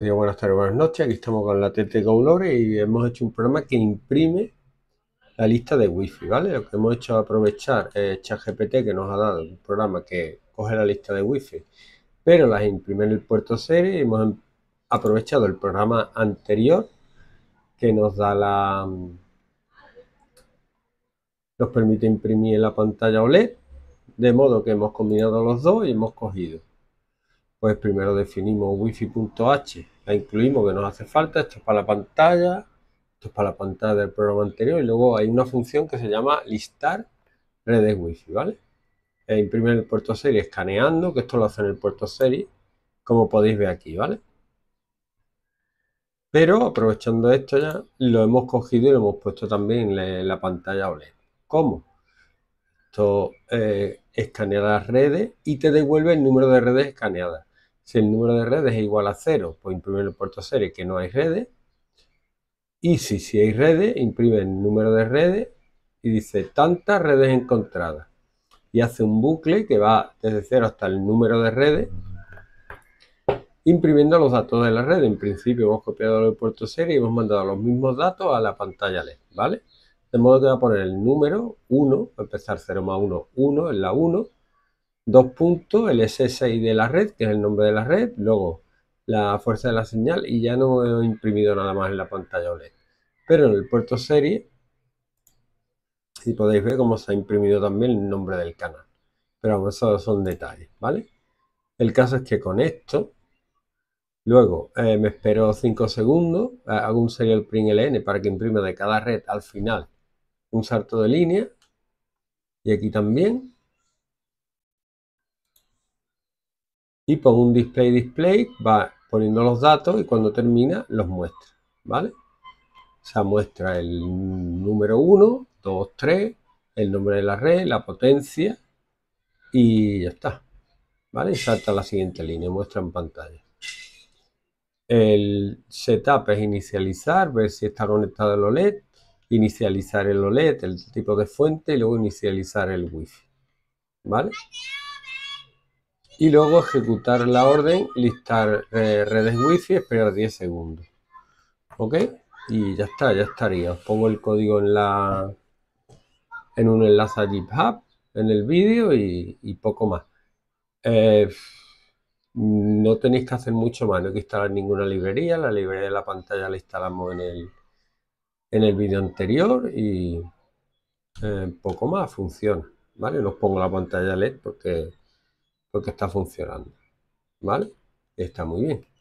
buenas tardes, buenas noches. Aquí estamos con la TT Color y hemos hecho un programa que imprime la lista de wifi, ¿vale? Lo que hemos hecho es aprovechar eh, ChatGPT que nos ha dado un programa que coge la lista de wifi, pero las imprime en el puerto serie hemos aprovechado el programa anterior que nos da la... nos permite imprimir la pantalla OLED, de modo que hemos combinado los dos y hemos cogido pues primero definimos wifi.h, la incluimos que nos hace falta, esto es para la pantalla, esto es para la pantalla del programa anterior y luego hay una función que se llama listar redes wifi, ¿vale? E imprime el puerto serie escaneando, que esto lo hace en el puerto serie, como podéis ver aquí, ¿vale? Pero aprovechando esto ya, lo hemos cogido y lo hemos puesto también en la, pantalla OLED. ¿Cómo? Esto eh, escanea las redes y te devuelve el número de redes escaneadas. Si el número de redes es igual a 0, pues imprime el puerto serie que no hay redes. Y si, si hay redes, imprime el número de redes y dice tantas redes encontradas. Y hace un bucle que va desde 0 hasta el número de redes, imprimiendo los datos de la red. En principio hemos copiado el puerto serie y hemos mandado los mismos datos a la pantalla LED, ¿vale? De modo que va a poner el número 1, va a empezar 0 más 1, 1 en la 1, dos puntos, el s de la red, que es el nombre de la red, luego la fuerza de la señal y ya no he imprimido nada más en la pantalla OLED. Pero en el puerto serie, si podéis ver cómo se ha imprimido también el nombre del canal. Pero eso esos son detalles, ¿vale? El caso es que con esto, luego eh, me espero 5 segundos, eh, hago un serial print LN para que imprima de cada red al final un salto de línea. Y aquí también, y por un display display va poniendo los datos y cuando termina los muestra, ¿vale? O muestra el número 1, 2, 3, el nombre de la red, la potencia y ya está, ¿vale? salta a la siguiente línea, muestra en pantalla. El setup es inicializar, ver si está conectado el OLED, inicializar el OLED, el tipo de fuente y luego inicializar el wifi ¿vale? y luego ejecutar la orden, listar eh, redes wifi, esperar 10 segundos. ¿Ok? Y ya está, ya estaría. Os pongo el código en la en un enlace a GitHub, en el vídeo y, poco más. Eh, no tenéis que hacer mucho más, no hay que instalar ninguna librería, la librería de la pantalla la instalamos en el, en el vídeo anterior y eh, poco más, funciona. ¿Vale? No os pongo la pantalla LED porque porque está funcionando. ¿Vale? Está muy bien.